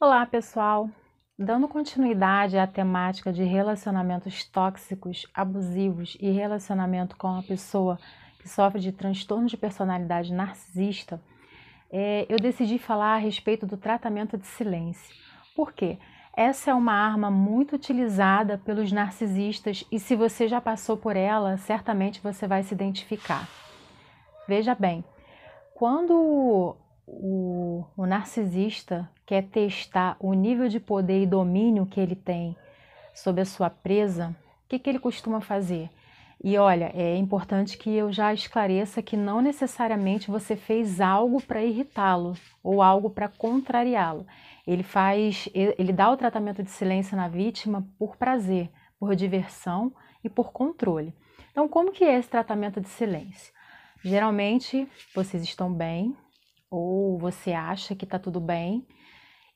Olá, pessoal! Dando continuidade à temática de relacionamentos tóxicos, abusivos e relacionamento com a pessoa que sofre de transtorno de personalidade narcisista, é, eu decidi falar a respeito do tratamento de silêncio. Por quê? Essa é uma arma muito utilizada pelos narcisistas e, se você já passou por ela, certamente você vai se identificar. Veja bem, quando o, o narcisista quer testar o nível de poder e domínio que ele tem sobre a sua presa, o que, que ele costuma fazer? E olha, é importante que eu já esclareça que não necessariamente você fez algo para irritá-lo ou algo para contrariá-lo. Ele faz, ele dá o tratamento de silêncio na vítima por prazer, por diversão e por controle. Então, como que é esse tratamento de silêncio? Geralmente, vocês estão bem, ou você acha que está tudo bem,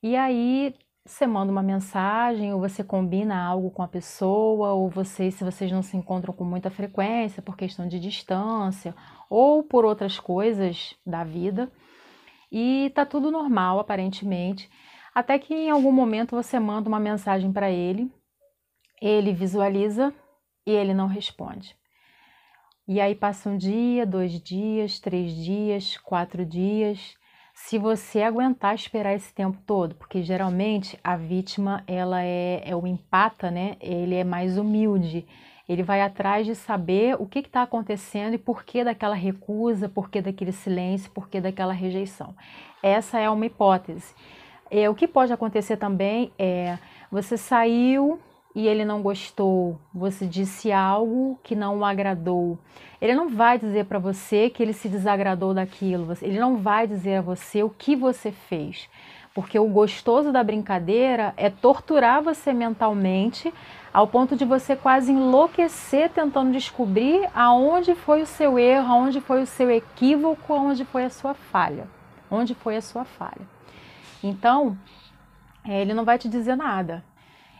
e aí você manda uma mensagem, ou você combina algo com a pessoa, ou vocês, se vocês não se encontram com muita frequência por questão de distância, ou por outras coisas da vida, e tá tudo normal aparentemente, até que em algum momento você manda uma mensagem para ele, ele visualiza e ele não responde. E aí passa um dia, dois dias, três dias, quatro dias, se você aguentar esperar esse tempo todo, porque geralmente a vítima ela é, é o empata, né? Ele é mais humilde. Ele vai atrás de saber o que está acontecendo e por que daquela recusa, por que daquele silêncio, por que daquela rejeição. Essa é uma hipótese. É, o que pode acontecer também é você saiu, e ele não gostou, você disse algo que não o agradou. Ele não vai dizer para você que ele se desagradou daquilo, ele não vai dizer a você o que você fez. Porque o gostoso da brincadeira é torturar você mentalmente ao ponto de você quase enlouquecer tentando descobrir aonde foi o seu erro, aonde foi o seu equívoco, aonde foi a sua falha. Onde foi a sua falha. Então, é, ele não vai te dizer nada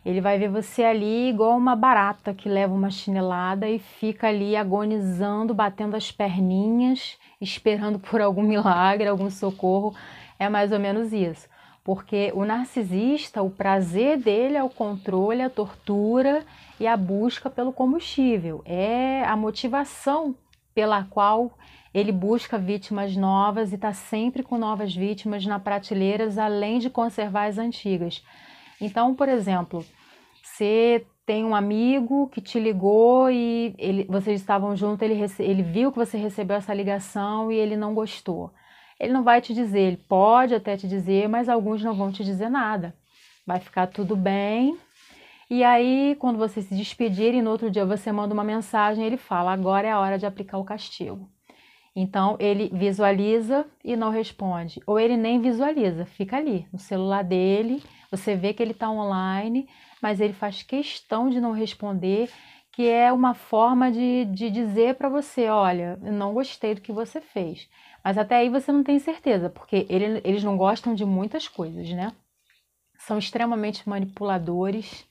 ele vai ver você ali igual uma barata que leva uma chinelada e fica ali agonizando, batendo as perninhas, esperando por algum milagre, algum socorro. É mais ou menos isso. Porque o narcisista, o prazer dele é o controle, a tortura e a busca pelo combustível. É a motivação pela qual ele busca vítimas novas e está sempre com novas vítimas na prateleira, além de conservar as antigas. Então, por exemplo, você tem um amigo que te ligou e ele, vocês estavam juntos, ele, ele viu que você recebeu essa ligação e ele não gostou. Ele não vai te dizer, ele pode até te dizer, mas alguns não vão te dizer nada. Vai ficar tudo bem. E aí, quando vocês se despedirem, no outro dia você manda uma mensagem, ele fala: agora é a hora de aplicar o castigo. Então ele visualiza e não responde, ou ele nem visualiza, fica ali no celular dele. Você vê que ele está online, mas ele faz questão de não responder, que é uma forma de, de dizer para você: olha, eu não gostei do que você fez. Mas até aí você não tem certeza, porque ele, eles não gostam de muitas coisas, né? São extremamente manipuladores,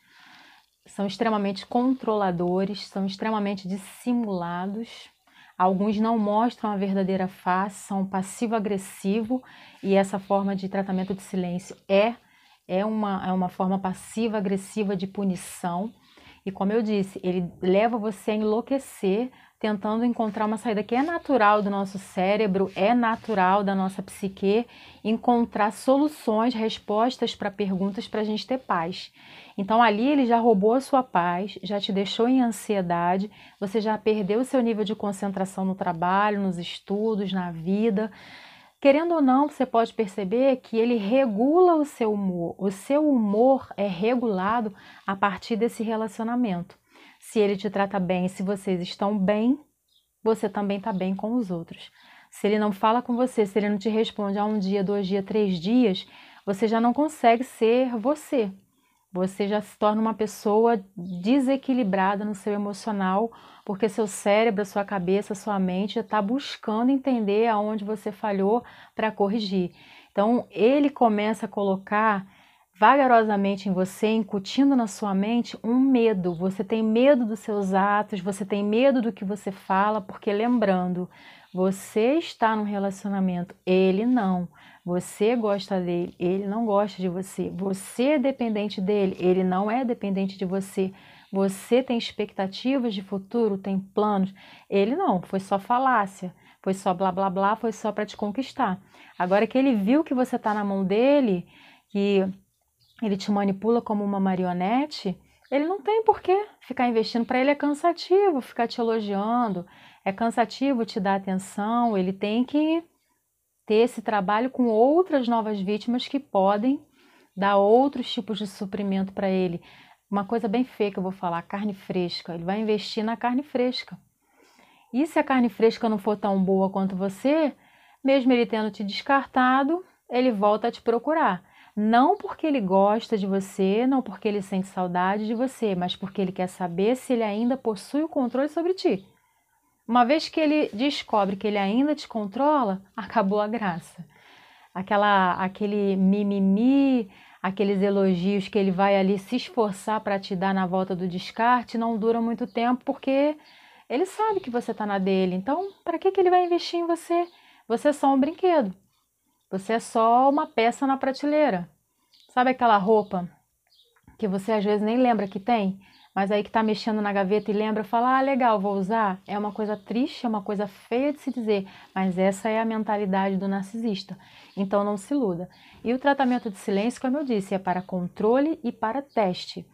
são extremamente controladores, são extremamente dissimulados. Alguns não mostram a verdadeira face, são passivo-agressivo e essa forma de tratamento de silêncio é é uma, é uma forma passiva-agressiva de punição. E como eu disse, ele leva você a enlouquecer tentando encontrar uma saída que é natural do nosso cérebro, é natural da nossa psique, encontrar soluções, respostas para perguntas para a gente ter paz. Então ali ele já roubou a sua paz, já te deixou em ansiedade, você já perdeu o seu nível de concentração no trabalho, nos estudos, na vida. Querendo ou não, você pode perceber que ele regula o seu humor. O seu humor é regulado a partir desse relacionamento. Se ele te trata bem, se vocês estão bem, você também está bem com os outros. Se ele não fala com você, se ele não te responde há um dia, dois dias, três dias, você já não consegue ser você você já se torna uma pessoa desequilibrada no seu emocional, porque seu cérebro, sua cabeça, sua mente já está buscando entender aonde você falhou para corrigir. Então, ele começa a colocar vagarosamente em você, incutindo na sua mente um medo. Você tem medo dos seus atos, você tem medo do que você fala, porque lembrando, você está num relacionamento, ele não. Você gosta dele, ele não gosta de você. Você é dependente dele, ele não é dependente de você. Você tem expectativas de futuro, tem planos, ele não. Foi só falácia, foi só blá blá blá, foi só para te conquistar. Agora que ele viu que você está na mão dele, que ele te manipula como uma marionete, ele não tem por que ficar investindo. Para ele é cansativo ficar te elogiando, é cansativo te dar atenção, ele tem que ter esse trabalho com outras novas vítimas que podem dar outros tipos de suprimento para ele. Uma coisa bem feia que eu vou falar, carne fresca. Ele vai investir na carne fresca. E se a carne fresca não for tão boa quanto você, mesmo ele tendo te descartado, ele volta a te procurar não porque ele gosta de você, não porque ele sente saudade de você, mas porque ele quer saber se ele ainda possui o controle sobre ti. Uma vez que ele descobre que ele ainda te controla, acabou a graça. Aquela, aquele mimimi, aqueles elogios que ele vai ali se esforçar para te dar na volta do descarte não dura muito tempo porque ele sabe que você está na dele. Então, para que, que ele vai investir em você? Você é só um brinquedo. Você é só uma peça na prateleira. Sabe aquela roupa que você às vezes nem lembra que tem, mas aí que tá mexendo na gaveta e lembra, fala: "Ah, legal, vou usar". É uma coisa triste, é uma coisa feia de se dizer, mas essa é a mentalidade do narcisista. Então não se iluda. E o tratamento de silêncio, como eu disse, é para controle e para teste.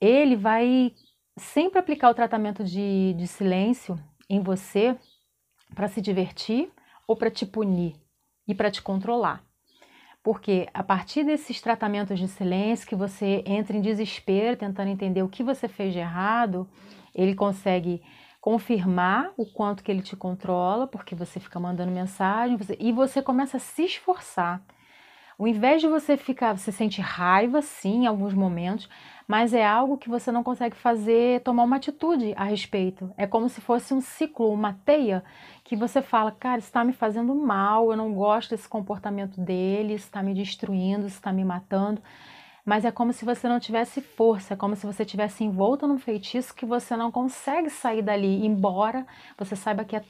Ele vai sempre aplicar o tratamento de, de silêncio em você para se divertir ou para te punir, e para te controlar. Porque a partir desses tratamentos de silêncio que você entra em desespero tentando entender o que você fez de errado, ele consegue confirmar o quanto que ele te controla, porque você fica mandando mensagem você, e você começa a se esforçar ao invés de você ficar, você sente raiva, sim, em alguns momentos, mas é algo que você não consegue fazer, tomar uma atitude a respeito. É como se fosse um ciclo, uma teia, que você fala, cara, isso está me fazendo mal, eu não gosto desse comportamento dele, isso está me destruindo, isso está me matando. Mas é como se você não tivesse força, é como se você tivesse envolto num feitiço que você não consegue sair dali, embora você saiba que é